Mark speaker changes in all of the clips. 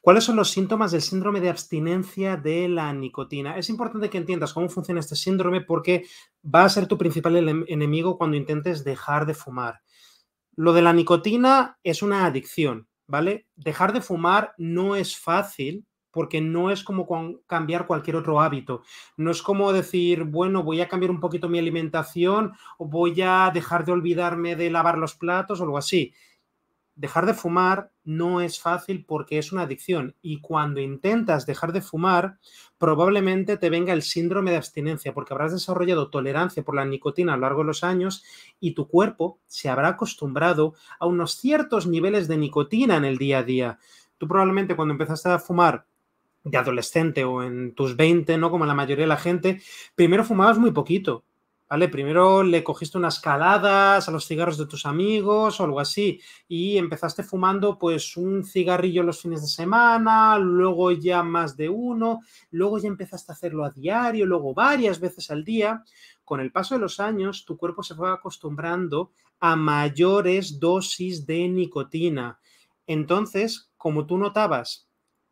Speaker 1: ¿Cuáles son los síntomas del síndrome de abstinencia de la nicotina? Es importante que entiendas cómo funciona este síndrome porque va a ser tu principal enemigo cuando intentes dejar de fumar. Lo de la nicotina es una adicción, ¿vale? Dejar de fumar no es fácil porque no es como cambiar cualquier otro hábito. No es como decir, bueno, voy a cambiar un poquito mi alimentación o voy a dejar de olvidarme de lavar los platos o algo así dejar de fumar no es fácil porque es una adicción y cuando intentas dejar de fumar, probablemente te venga el síndrome de abstinencia porque habrás desarrollado tolerancia por la nicotina a lo largo de los años y tu cuerpo se habrá acostumbrado a unos ciertos niveles de nicotina en el día a día. Tú probablemente cuando empezaste a fumar de adolescente o en tus 20, ¿no? Como la mayoría de la gente, primero fumabas muy poquito, Primero le cogiste unas caladas a los cigarros de tus amigos o algo así y empezaste fumando pues un cigarrillo los fines de semana, luego ya más de uno, luego ya empezaste a hacerlo a diario, luego varias veces al día. Con el paso de los años, tu cuerpo se fue acostumbrando a mayores dosis de nicotina. Entonces, como tú notabas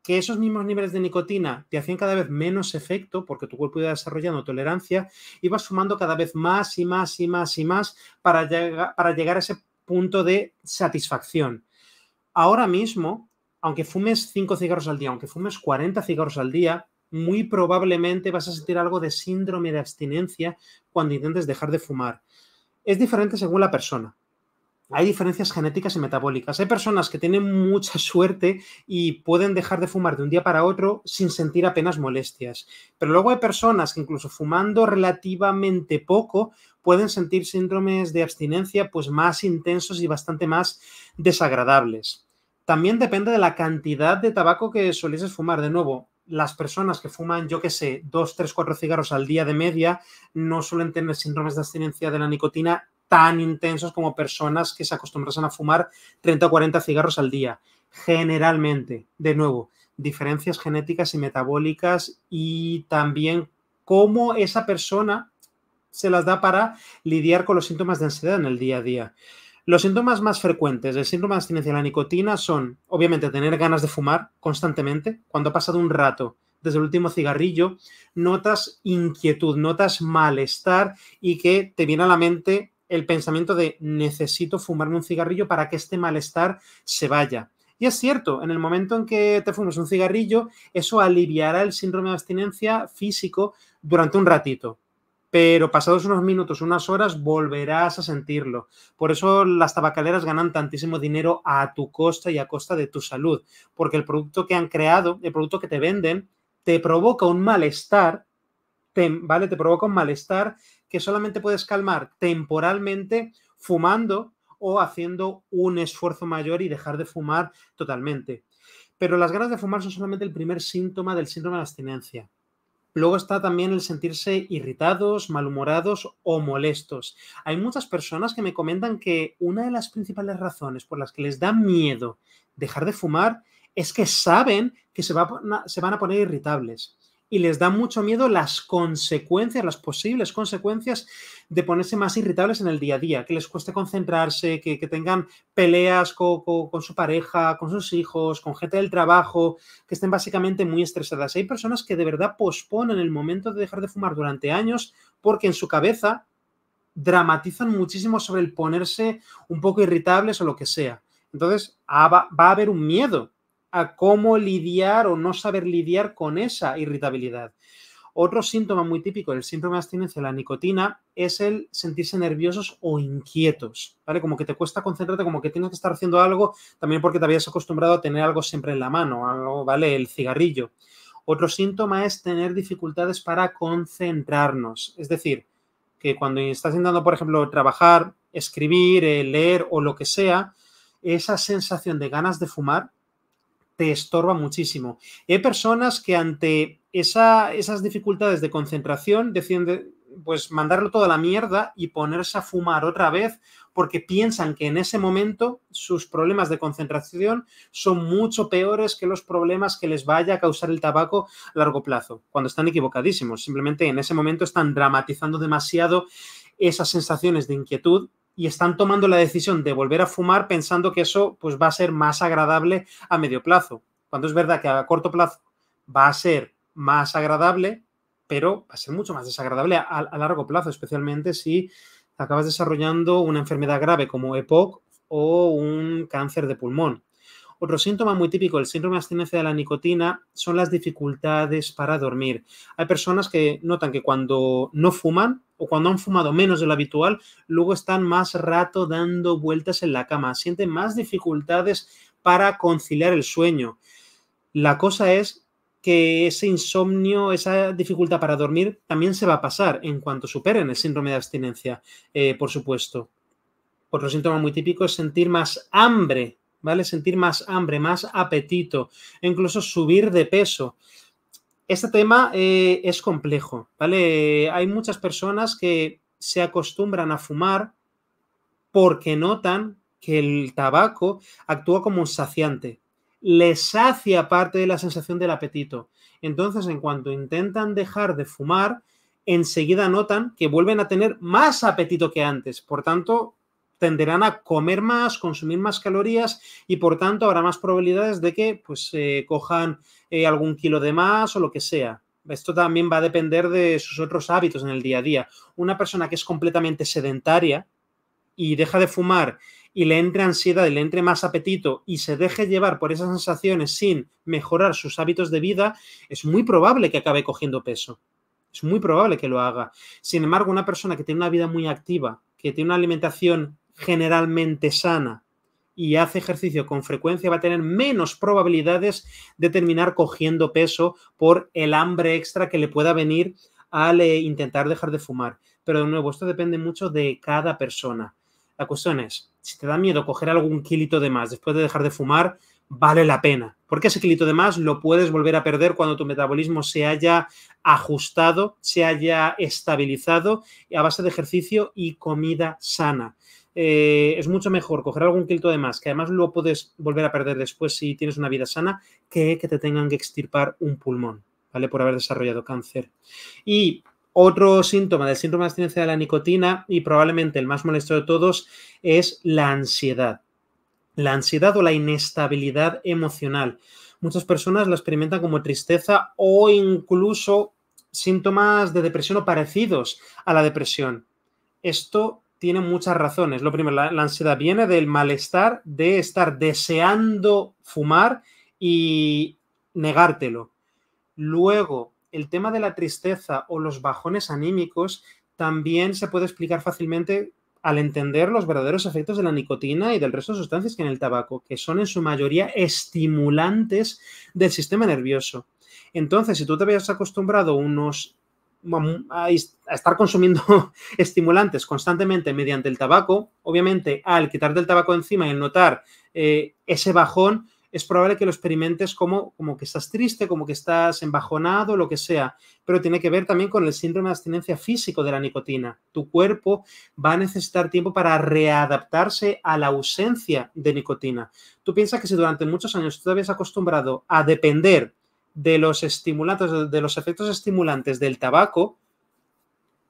Speaker 1: que esos mismos niveles de nicotina te hacían cada vez menos efecto porque tu cuerpo iba desarrollando tolerancia, ibas fumando cada vez más y más y más y más para, para llegar a ese punto de satisfacción. Ahora mismo, aunque fumes 5 cigarros al día, aunque fumes 40 cigarros al día, muy probablemente vas a sentir algo de síndrome de abstinencia cuando intentes dejar de fumar. Es diferente según la persona hay diferencias genéticas y metabólicas. Hay personas que tienen mucha suerte y pueden dejar de fumar de un día para otro sin sentir apenas molestias. Pero luego hay personas que incluso fumando relativamente poco pueden sentir síndromes de abstinencia pues más intensos y bastante más desagradables. También depende de la cantidad de tabaco que solices fumar. De nuevo, las personas que fuman, yo qué sé, dos, tres, cuatro cigarros al día de media no suelen tener síndromes de abstinencia de la nicotina tan intensos como personas que se acostumbrasen a fumar 30 o 40 cigarros al día. Generalmente, de nuevo, diferencias genéticas y metabólicas y también cómo esa persona se las da para lidiar con los síntomas de ansiedad en el día a día. Los síntomas más frecuentes del síndrome de abstinencia a la nicotina son, obviamente, tener ganas de fumar constantemente. Cuando ha pasado un rato desde el último cigarrillo, notas inquietud, notas malestar y que te viene a la mente el pensamiento de necesito fumarme un cigarrillo para que este malestar se vaya. Y es cierto, en el momento en que te fumas un cigarrillo, eso aliviará el síndrome de abstinencia físico durante un ratito. Pero pasados unos minutos, unas horas, volverás a sentirlo. Por eso las tabacaleras ganan tantísimo dinero a tu costa y a costa de tu salud, porque el producto que han creado, el producto que te venden, te provoca un malestar, ¿vale? Te provoca un malestar que solamente puedes calmar temporalmente fumando o haciendo un esfuerzo mayor y dejar de fumar totalmente. Pero las ganas de fumar son solamente el primer síntoma del síndrome de abstinencia. Luego está también el sentirse irritados, malhumorados o molestos. Hay muchas personas que me comentan que una de las principales razones por las que les da miedo dejar de fumar es que saben que se, se van a poner irritables y les da mucho miedo las consecuencias, las posibles consecuencias de ponerse más irritables en el día a día, que les cueste concentrarse, que, tengan peleas con, con, con, su pareja, con sus hijos, con gente del trabajo, que estén básicamente muy estresadas. Hay personas que de verdad posponen el momento de dejar de fumar durante años porque en su cabeza dramatizan muchísimo sobre el ponerse un poco irritables o lo que sea. Entonces va a haber un miedo a cómo lidiar o no saber lidiar con esa irritabilidad. Otro síntoma muy típico del síntoma de abstinencia de la nicotina es el sentirse nerviosos o inquietos, ¿vale? Como que te cuesta concentrarte, como que tienes que estar haciendo algo, también porque te habías acostumbrado a tener algo siempre en la mano, algo, ¿vale? El cigarrillo. Otro síntoma es tener dificultades para concentrarnos, es decir, que cuando estás intentando, por ejemplo, trabajar, escribir, eh, leer o lo que sea, esa sensación de ganas de fumar te estorba muchísimo. Hay personas que ante esas dificultades de concentración deciden pues mandarlo toda la mierda y ponerse a fumar otra vez porque piensan que en ese momento sus problemas de concentración son mucho peores que los problemas que les vaya a causar el tabaco a largo plazo, cuando están equivocadísimos. Simplemente en ese momento están dramatizando demasiado esas sensaciones de inquietud y están tomando la decisión de volver a fumar pensando que eso pues, va a ser más agradable a medio plazo, cuando es verdad que a corto plazo va a ser más agradable, pero va a ser mucho más desagradable a, largo plazo, especialmente si acabas desarrollando una enfermedad grave como EPOC o un cáncer de pulmón. Otro síntoma muy típico del síndrome de abstinencia de la nicotina son las dificultades para dormir. Hay personas que notan que cuando no fuman o cuando han fumado menos de lo habitual, luego están más rato dando vueltas en la cama, sienten más dificultades para conciliar el sueño. La cosa es que ese insomnio, esa dificultad para dormir, también se va a pasar en cuanto superen el síndrome de abstinencia, eh, por supuesto. Otro síntoma muy típico es sentir más hambre ¿vale? Sentir más hambre, más apetito, incluso subir de peso. Este tema eh, es complejo, ¿vale? Hay muchas personas que se acostumbran a fumar porque notan que el tabaco actúa como un saciante, les sacia parte de la sensación del apetito. Entonces, en cuanto intentan dejar de fumar, enseguida notan que vuelven a tener más apetito que antes. Por tanto, tenderán a comer más, consumir más calorías y por tanto habrá más probabilidades de que pues eh, cojan eh, algún kilo de más o lo que sea. Esto también va a depender de sus otros hábitos en el día a día. Una persona que es completamente sedentaria y deja de fumar y le entre ansiedad y le entre más apetito y se deje llevar por esas sensaciones sin mejorar sus hábitos de vida, es muy probable que acabe cogiendo peso. Es muy probable que lo haga. Sin embargo, una persona que tiene una vida muy activa, que tiene una alimentación generalmente sana y hace ejercicio con frecuencia va a tener menos probabilidades de terminar cogiendo peso por el hambre extra que le pueda venir al eh, intentar dejar de fumar. Pero de nuevo, esto depende mucho de cada persona. La cuestión es, si te da miedo coger algún kilito de más después de dejar de fumar, vale la pena, porque ese kilito de más lo puedes volver a perder cuando tu metabolismo se haya ajustado, se haya estabilizado a base de ejercicio y comida sana. Eh, es mucho mejor coger algún kilto de más, que además lo puedes volver a perder después si tienes una vida sana, que que te tengan que extirpar un pulmón, ¿vale? Por haber desarrollado cáncer. Y otro síntoma del síntoma de abstinencia de la nicotina, y probablemente el más molesto de todos, es la ansiedad. La ansiedad o la inestabilidad emocional. Muchas personas la experimentan como tristeza o incluso síntomas de depresión o parecidos a la depresión. Esto tiene muchas razones. Lo primero, la, ansiedad viene del malestar de estar deseando fumar y negártelo. Luego, el tema de la tristeza o los bajones anímicos también se puede explicar fácilmente al entender los verdaderos efectos de la nicotina y del resto de sustancias que en el tabaco, que son en su mayoría estimulantes del sistema nervioso. Entonces, si tú te habías acostumbrado unos a, estar consumiendo estimulantes constantemente mediante el tabaco, obviamente al quitarte el tabaco encima y al notar eh, ese bajón, es probable que lo experimentes como, como que estás triste, como que estás embajonado, lo que sea, pero tiene que ver también con el síndrome de abstinencia físico de la nicotina. Tu cuerpo va a necesitar tiempo para readaptarse a la ausencia de nicotina. Tú piensas que si durante muchos años tú te habías acostumbrado a depender de los estimulantes, de los efectos estimulantes del tabaco,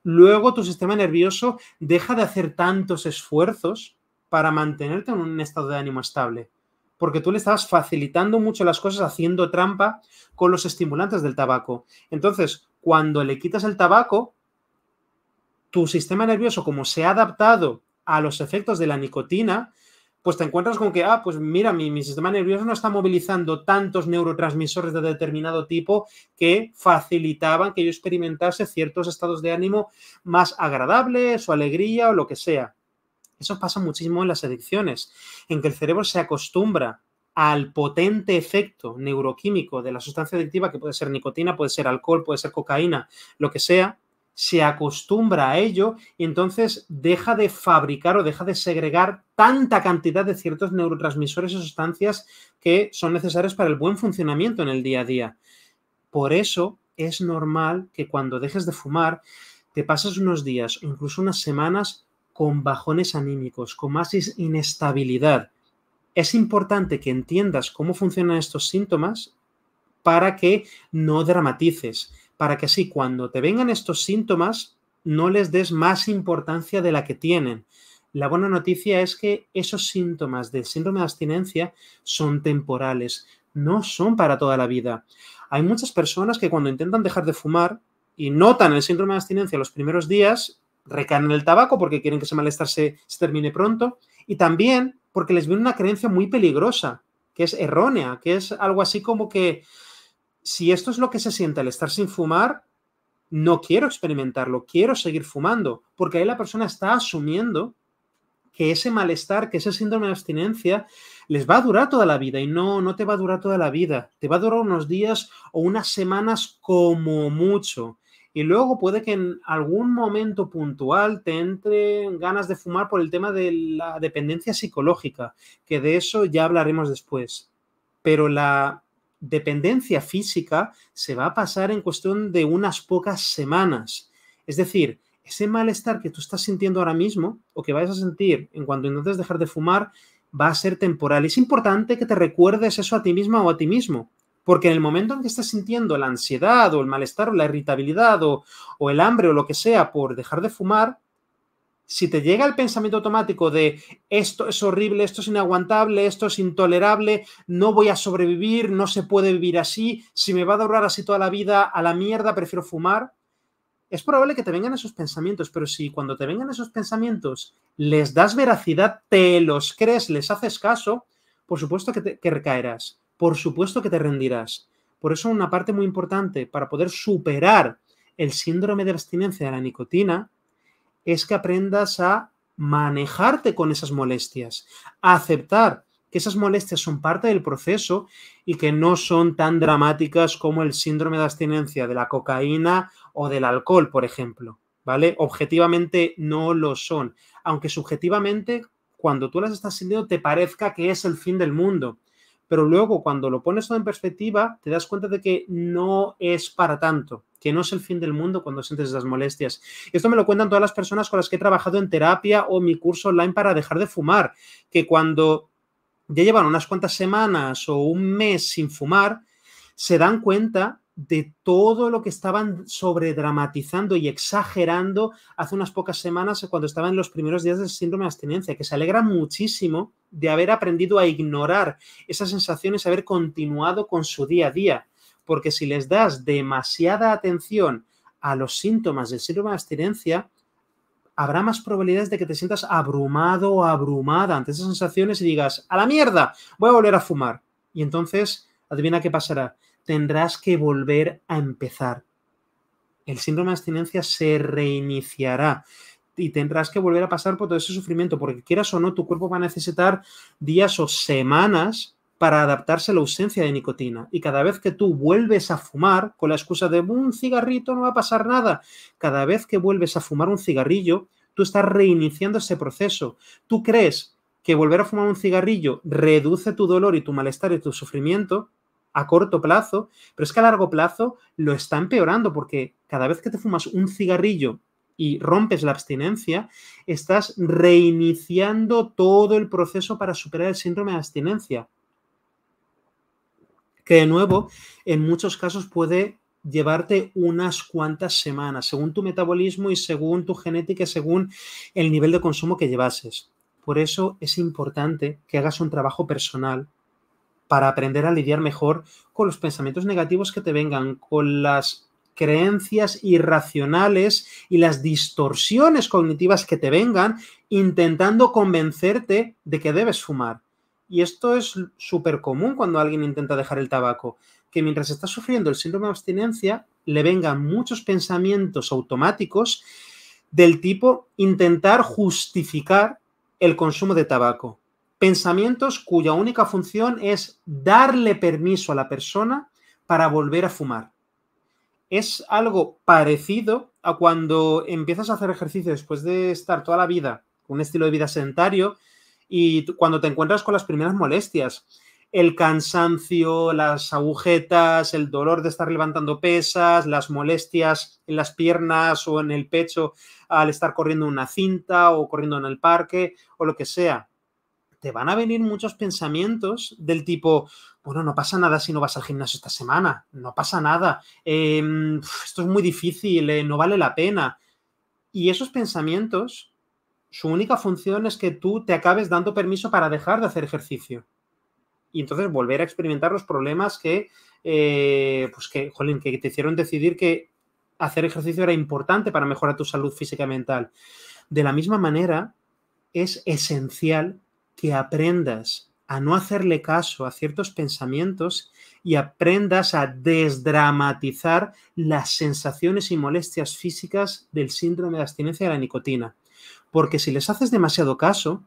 Speaker 1: luego tu sistema nervioso deja de hacer tantos esfuerzos para mantenerte en un estado de ánimo estable, porque tú le estabas facilitando mucho las cosas haciendo trampa con los estimulantes del tabaco. Entonces, cuando le quitas el tabaco, tu sistema nervioso, como se ha adaptado a los efectos de la nicotina, pues te encuentras con que, ah, pues mira, mi, sistema nervioso no está movilizando tantos neurotransmisores de determinado tipo que facilitaban que yo experimentase ciertos estados de ánimo más agradables o alegría o lo que sea. Eso pasa muchísimo en las adicciones, en que el cerebro se acostumbra al potente efecto neuroquímico de la sustancia adictiva, que puede ser nicotina, puede ser alcohol, puede ser cocaína, lo que sea, se acostumbra a ello y entonces deja de fabricar o deja de segregar tanta cantidad de ciertos neurotransmisores o sustancias que son necesarias para el buen funcionamiento en el día a día. Por eso es normal que cuando dejes de fumar te pases unos días o incluso unas semanas con bajones anímicos, con más inestabilidad. Es importante que entiendas cómo funcionan estos síntomas para que no dramatices, para que así cuando te vengan estos síntomas no les des más importancia de la que tienen. La buena noticia es que esos síntomas del síndrome de abstinencia son temporales, no son para toda la vida. Hay muchas personas que cuando intentan dejar de fumar y notan el síndrome de abstinencia los primeros días, recaen el tabaco porque quieren que ese malestar se termine pronto y también porque les viene una creencia muy peligrosa, que es errónea, que es algo así como que si esto es lo que se siente al estar sin fumar, no quiero experimentarlo, quiero seguir fumando, porque ahí la persona está asumiendo que ese malestar, que ese síndrome de abstinencia les va a durar toda la vida y no, no te va a durar toda la vida, te va a durar unos días o unas semanas como mucho. Y luego puede que en algún momento puntual te entre ganas de fumar por el tema de la dependencia psicológica, que de eso ya hablaremos después. Pero la, dependencia física se va a pasar en cuestión de unas pocas semanas. Es decir, ese malestar que tú estás sintiendo ahora mismo o que vayas a sentir en cuanto intentes dejar de fumar va a ser temporal. Es importante que te recuerdes eso a ti misma o a ti mismo, porque en el momento en que estés sintiendo la ansiedad o el malestar o la irritabilidad o el hambre o lo que sea por dejar de fumar, si te llega el pensamiento automático de esto es horrible, esto es inaguantable, esto es intolerable, no voy a sobrevivir, no se puede vivir así, si me va a durar así toda la vida, a la mierda, prefiero fumar, es probable que te vengan esos pensamientos, pero si cuando te vengan esos pensamientos les das veracidad, te los crees, les haces caso, por supuesto que, que recaerás, por supuesto que te rendirás. Por eso una parte muy importante para poder superar el síndrome de abstinencia de la nicotina es que aprendas a manejarte con esas molestias, a aceptar que esas molestias son parte del proceso y que no son tan dramáticas como el síndrome de abstinencia de la cocaína o del alcohol, por ejemplo, ¿vale? Objetivamente no lo son, aunque subjetivamente cuando tú las estás sintiendo te parezca que es el fin del mundo pero luego cuando lo pones todo en perspectiva, te das cuenta de que no es para tanto, que no es el fin del mundo cuando sientes esas molestias. Esto me lo cuentan todas las personas con las que he trabajado en terapia o mi curso online para dejar de fumar, que cuando ya llevan unas cuantas semanas o un mes sin fumar, se dan cuenta de todo lo que estaban sobredramatizando y exagerando hace unas pocas semanas cuando estaban en los primeros días del síndrome de abstinencia, que se alegra muchísimo de haber aprendido a ignorar esas sensaciones, haber continuado con su día a día, porque si les das demasiada atención a los síntomas del síndrome de abstinencia, habrá más probabilidades de que te sientas abrumado o abrumada ante esas sensaciones y digas, a la mierda, voy a volver a fumar. Y entonces, adivina qué pasará tendrás que volver a empezar. El síndrome de abstinencia se reiniciará y tendrás que volver a pasar por todo ese sufrimiento, porque quieras o no, tu cuerpo va a necesitar días o semanas para adaptarse a la ausencia de nicotina. Y cada vez que tú vuelves a fumar, con la excusa de un cigarrito no va a pasar nada, cada vez que vuelves a fumar un cigarrillo, tú estás reiniciando ese proceso. Tú crees que volver a fumar un cigarrillo reduce tu dolor y tu malestar y tu sufrimiento, a corto plazo, pero es que a largo plazo lo está empeorando porque cada vez que te fumas un cigarrillo y rompes la abstinencia, estás reiniciando todo el proceso para superar el síndrome de abstinencia, que de nuevo en muchos casos puede llevarte unas cuantas semanas, según tu metabolismo y según tu genética, según el nivel de consumo que llevases. Por eso es importante que hagas un trabajo personal para aprender a lidiar mejor con los pensamientos negativos que te vengan, con las creencias irracionales y las distorsiones cognitivas que te vengan intentando convencerte de que debes fumar. Y esto es súper común cuando alguien intenta dejar el tabaco, que mientras está sufriendo el síndrome de abstinencia, le vengan muchos pensamientos automáticos del tipo intentar justificar el consumo de tabaco. Pensamientos cuya única función es darle permiso a la persona para volver a fumar. Es algo parecido a cuando empiezas a hacer ejercicio después de estar toda la vida con un estilo de vida sedentario y cuando te encuentras con las primeras molestias, el cansancio, las agujetas, el dolor de estar levantando pesas, las molestias en las piernas o en el pecho al estar corriendo una cinta o corriendo en el parque o lo que sea te van a venir muchos pensamientos del tipo, bueno, no pasa nada si no vas al gimnasio esta semana, no pasa nada, em, esto es muy difícil, eh, no vale la pena. Y esos pensamientos, su única función es que tú te acabes dando permiso para dejar de hacer ejercicio. Y entonces volver a experimentar los problemas que, eh, pues que, jolín, que te hicieron decidir que hacer ejercicio era importante para mejorar tu salud física y mental. De la misma manera, es esencial que aprendas a no hacerle caso a ciertos pensamientos y aprendas a desdramatizar las sensaciones y molestias físicas del síndrome de abstinencia de la nicotina. Porque si les haces demasiado caso,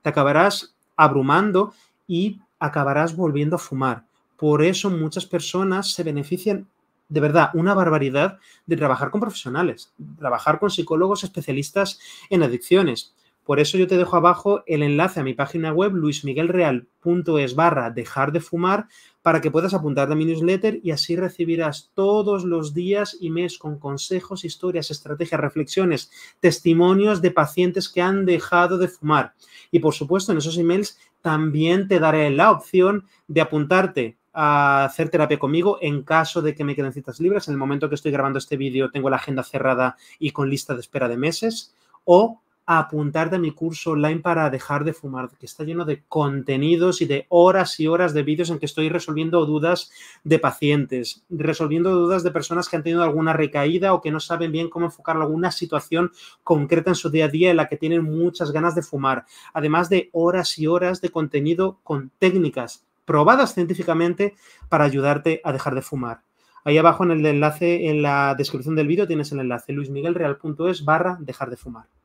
Speaker 1: te acabarás abrumando y acabarás volviendo a fumar. Por eso muchas personas se benefician de verdad una barbaridad de trabajar con profesionales, trabajar con psicólogos especialistas en adicciones, por eso yo te dejo abajo el enlace a mi página web luismiguelreal.es barra dejar de fumar para que puedas apuntarte a mi newsletter y así recibirás todos los días y mes con consejos, historias, estrategias, reflexiones, testimonios de pacientes que han dejado de fumar. Y por supuesto en esos emails también te daré la opción de apuntarte a hacer terapia conmigo en caso de que me queden citas libres. En el momento que estoy grabando este vídeo tengo la agenda cerrada y con lista de espera de meses. O a mi curso online para dejar de fumar, que está lleno de contenidos y de horas y horas de vídeos en que estoy resolviendo dudas de pacientes, resolviendo dudas de personas que han tenido alguna recaída o que no saben bien cómo enfocar alguna situación concreta en su día a día en la que tienen muchas ganas de fumar, además de horas y horas de contenido con técnicas probadas científicamente para ayudarte a dejar de fumar. Ahí abajo en el enlace, en la descripción del vídeo, tienes el enlace luismiguelreal.es barra dejar de fumar.